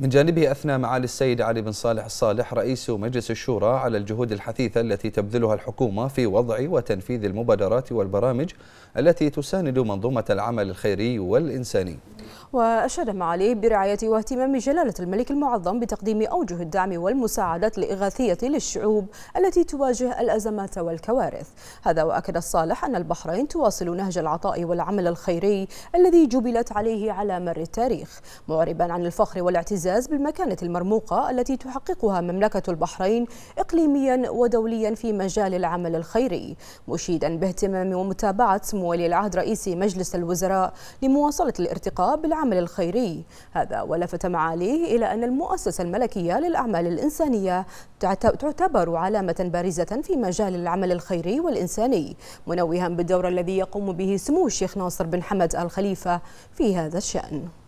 من جانبه أثنى معالي السيد علي بن صالح الصالح رئيس مجلس الشورى على الجهود الحثيثة التي تبذلها الحكومة في وضع وتنفيذ المبادرات والبرامج التي تساند منظومة العمل الخيري والإنساني وأشاد معاليه برعاية واهتمام جلالة الملك المعظم بتقديم أوجه الدعم والمساعدات الإغاثية للشعوب التي تواجه الأزمات والكوارث هذا وأكد الصالح أن البحرين تواصل نهج العطاء والعمل الخيري الذي جبلت عليه على مر التاريخ معربا عن الفخر والاعتزاز بالمكانة المرموقة التي تحققها مملكة البحرين إقليميا ودوليا في مجال العمل الخيري مشيدا باهتمام ومتابعة سمو ولي العهد رئيس مجلس الوزراء لمواصلة الارتقاء بالعمل العمل الخيري هذا ولفت معاليه إلى أن المؤسسة الملكية للأعمال الإنسانية تعتبر علامة بارزة في مجال العمل الخيري والإنساني منوها بالدور الذي يقوم به سمو الشيخ ناصر بن حمد آل خليفة في هذا الشأن